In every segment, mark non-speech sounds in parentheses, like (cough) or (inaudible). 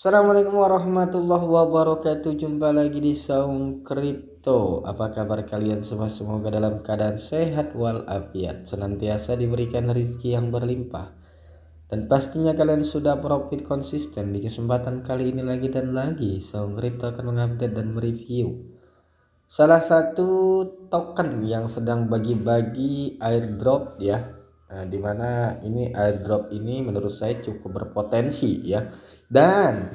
Assalamualaikum warahmatullahi wabarakatuh Jumpa lagi di Saung Kripto Apa kabar kalian semua Semoga dalam keadaan sehat walafiat Senantiasa diberikan rezeki yang berlimpah Dan pastinya kalian sudah profit konsisten Di kesempatan kali ini lagi dan lagi Saung Kripto akan mengupdate dan mereview Salah satu token yang sedang bagi-bagi airdrop ya nah, Dimana ini airdrop ini menurut saya cukup berpotensi ya dan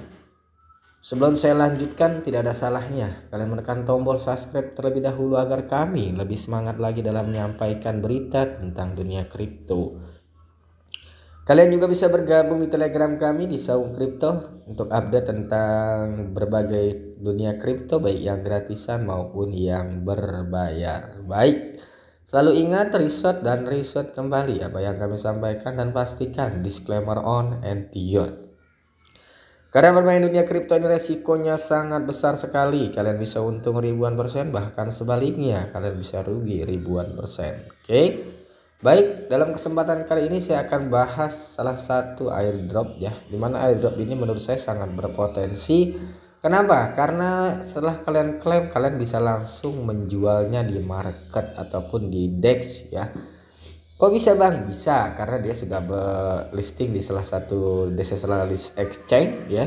sebelum saya lanjutkan tidak ada salahnya kalian menekan tombol subscribe terlebih dahulu agar kami lebih semangat lagi dalam menyampaikan berita tentang dunia kripto. Kalian juga bisa bergabung di Telegram kami di Saung Kripto untuk update tentang berbagai dunia kripto baik yang gratisan maupun yang berbayar. Baik. Selalu ingat riset dan riset kembali apa yang kami sampaikan dan pastikan disclaimer on and beyond. Karena bermain dunia kripto ini resikonya sangat besar sekali. Kalian bisa untung ribuan persen, bahkan sebaliknya kalian bisa rugi ribuan persen. Oke. Baik, dalam kesempatan kali ini saya akan bahas salah satu airdrop ya. Dimana airdrop ini menurut saya sangat berpotensi. Kenapa? Karena setelah kalian klaim, kalian bisa langsung menjualnya di market ataupun di DEX ya Kok bisa bang? Bisa karena dia sudah berlisting di salah satu decentralized exchange ya.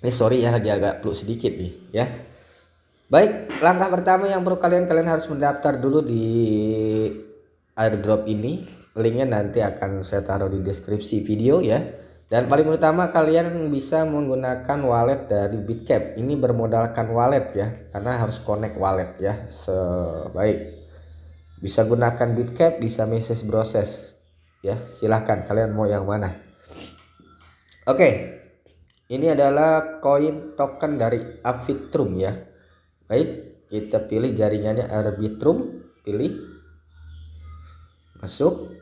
Ini eh, sorry ya lagi agak peluk sedikit nih ya. Baik, langkah pertama yang perlu kalian kalian harus mendaftar dulu di airdrop ini. Linknya nanti akan saya taruh di deskripsi video ya. Dan paling utama kalian bisa menggunakan wallet dari Bitcap. Ini bermodalkan wallet ya, karena harus connect wallet ya. Sebaik. So, bisa gunakan bitcap, bisa message proses Ya, silahkan kalian mau yang mana. Oke, ini adalah koin token dari Arbitrum ya. Baik, kita pilih jaringannya Arbitrum, pilih masuk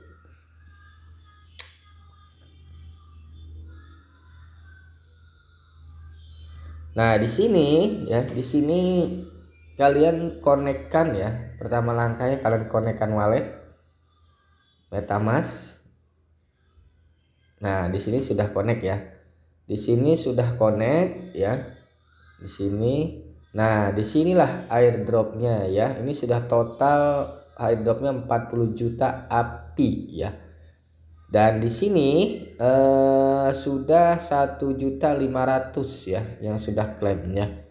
Nah, di sini ya, di sini kalian konekkan ya pertama langkahnya kalian konekkan wallet metamask nah di sini sudah connect ya di sini sudah connect ya di sini nah disinilah airdropnya ya ini sudah total airdropnya 40 juta api ya dan di sini eh, sudah lima ya yang sudah klaimnya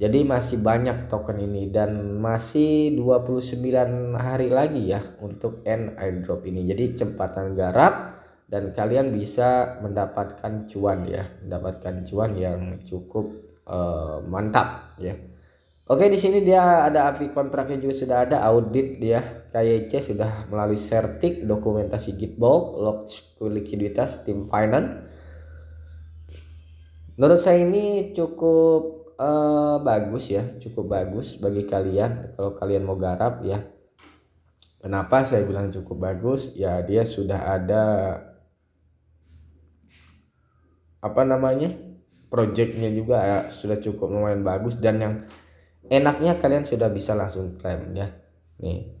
jadi masih banyak token ini dan masih 29 hari lagi ya untuk end airdrop ini. Jadi cepatan garap dan kalian bisa mendapatkan cuan ya, mendapatkan cuan yang cukup uh, mantap ya. Oke di sini dia ada api kontraknya juga sudah ada audit dia KYC sudah melalui sertik dokumentasi Gitbox log likuiditas tim finance. Menurut saya ini cukup eh, bagus ya cukup bagus bagi kalian kalau kalian mau garap ya kenapa saya bilang cukup bagus ya dia sudah ada apa namanya projectnya juga ya, sudah cukup lumayan bagus dan yang enaknya kalian sudah bisa langsung klaim ya nih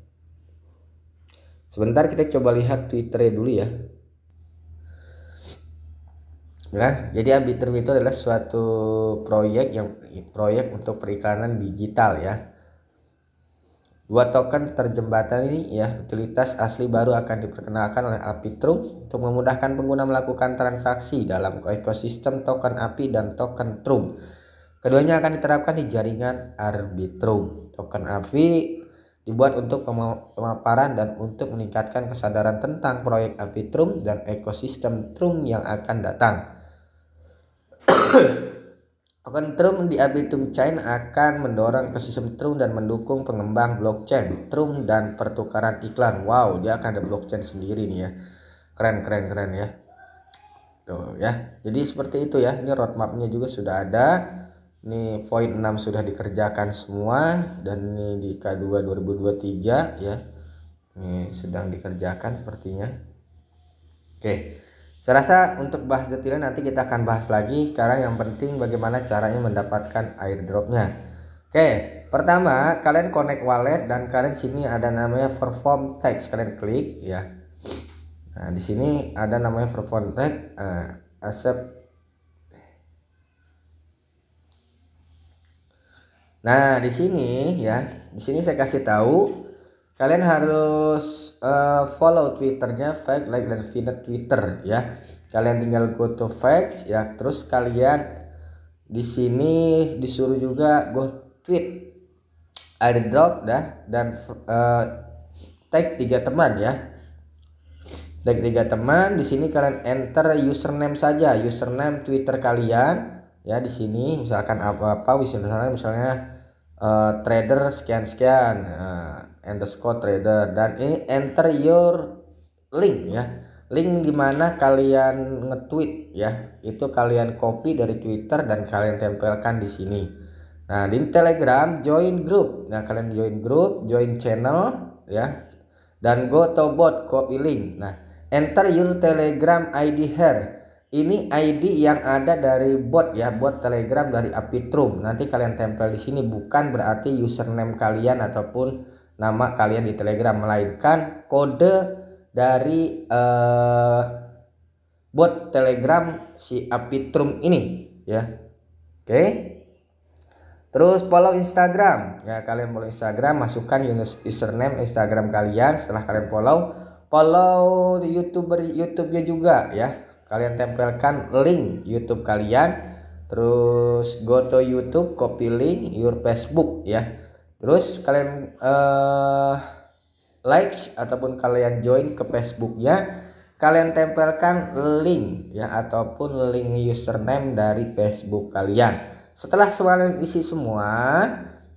sebentar kita coba lihat twitternya dulu ya Ya, Jadi Arbitrum itu adalah suatu proyek yang proyek untuk periklanan digital ya. Dua token terjembatan ini ya, utilitas asli baru akan diperkenalkan oleh Arbitrum untuk memudahkan pengguna melakukan transaksi dalam ekosistem token API dan token Trum. Keduanya akan diterapkan di jaringan Arbitrum. Token API dibuat untuk pemaparan dan untuk meningkatkan kesadaran tentang proyek Arbitrum dan ekosistem Trum yang akan datang. (coughs) Trum di Arbitrum Chain akan mendorong ekosistem Trum dan mendukung pengembang blockchain Trum dan pertukaran iklan. Wow, dia akan ada blockchain sendiri nih ya. Keren, keren, keren ya. Tuh ya. Jadi seperti itu ya. Ini roadmapnya juga sudah ada. Ini point 6 sudah dikerjakan semua dan ini di K2 2023 ya. Ini sedang dikerjakan sepertinya. Oke. Okay. Saya rasa untuk bahas detailnya nanti kita akan bahas lagi. Sekarang yang penting bagaimana caranya mendapatkan airdropnya. Oke, pertama kalian connect wallet dan kalian sini ada namanya perform text kalian klik ya. Nah di sini ada namanya perform text, uh, accept. Nah di sini ya, di sini saya kasih tahu kalian harus uh, follow twitternya Fact Like dan Finet Twitter ya kalian tinggal go to Facts ya terus kalian di sini disuruh juga go tweet ada drop dah dan uh, tag tiga teman ya tag tiga teman di sini kalian enter username saja username Twitter kalian ya di sini misalkan apa apa misalnya misalnya uh, trader sekian sekian uh, underscore trader dan ini enter your link ya link dimana kalian nge-tweet ya itu kalian copy dari Twitter dan kalian tempelkan di sini nah di Telegram join group nah kalian join group join channel ya dan go to bot copy link nah enter your Telegram ID here ini ID yang ada dari bot ya bot Telegram dari Apitrum nanti kalian tempel di sini bukan berarti username kalian ataupun nama kalian di Telegram melainkan kode dari uh, bot Telegram si Apitrum ini ya. Oke. Terus follow Instagram. Ya, kalian follow Instagram, masukkan username Instagram kalian setelah kalian follow. Follow YouTuber YouTube-nya juga ya. Kalian tempelkan link YouTube kalian. Terus go to YouTube, copy link your Facebook ya Terus kalian uh, like ataupun kalian join ke Facebooknya, kalian tempelkan link ya ataupun link username dari Facebook kalian. Setelah semuanya isi semua,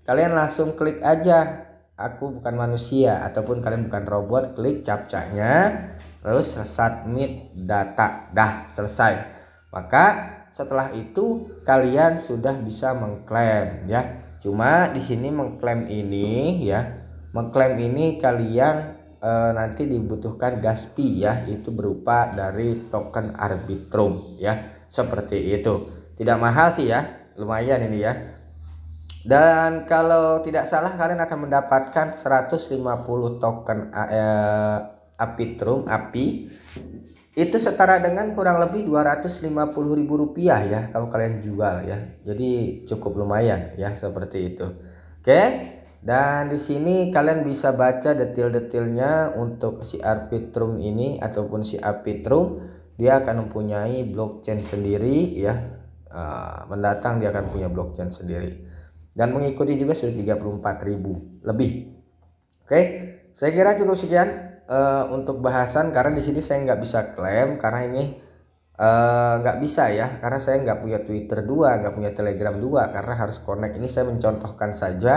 kalian langsung klik aja aku bukan manusia ataupun kalian bukan robot, klik capcanya, lalu submit data. Dah, selesai. Maka setelah itu kalian sudah bisa mengklaim ya Cuma di sini mengklaim ini ya, mengklaim ini kalian e, nanti dibutuhkan gaspi ya, itu berupa dari token arbitrum ya, seperti itu. Tidak mahal sih ya, lumayan ini ya. Dan kalau tidak salah kalian akan mendapatkan 150 token e, eh, apitrum api itu setara dengan kurang lebih ribu rupiah ya kalau kalian jual ya. Jadi cukup lumayan ya seperti itu. Oke. Dan di sini kalian bisa baca detail-detailnya untuk si Arbitrum ini ataupun si Arbitrum dia akan mempunyai blockchain sendiri ya. Ah, mendatang dia akan punya blockchain sendiri. Dan mengikuti juga sudah ribu lebih. Oke, saya kira cukup sekian. Eh, untuk bahasan karena di sini saya nggak bisa klaim karena ini eh, nggak uh, bisa ya karena saya nggak punya Twitter dua nggak punya Telegram dua karena harus connect ini saya mencontohkan saja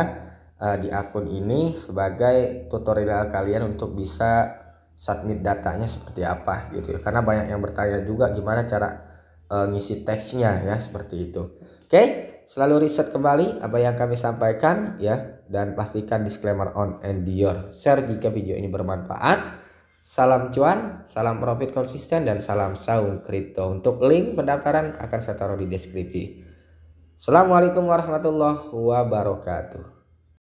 uh, di akun ini sebagai tutorial kalian untuk bisa submit datanya seperti apa gitu ya karena banyak yang bertanya juga gimana cara uh, ngisi teksnya ya seperti itu oke okay? selalu riset kembali apa yang kami sampaikan ya dan pastikan disclaimer on and your Share jika video ini bermanfaat. Salam cuan, salam profit konsisten dan salam saung kripto. Untuk link pendaftaran akan saya taruh di deskripsi. Assalamualaikum warahmatullahi wabarakatuh.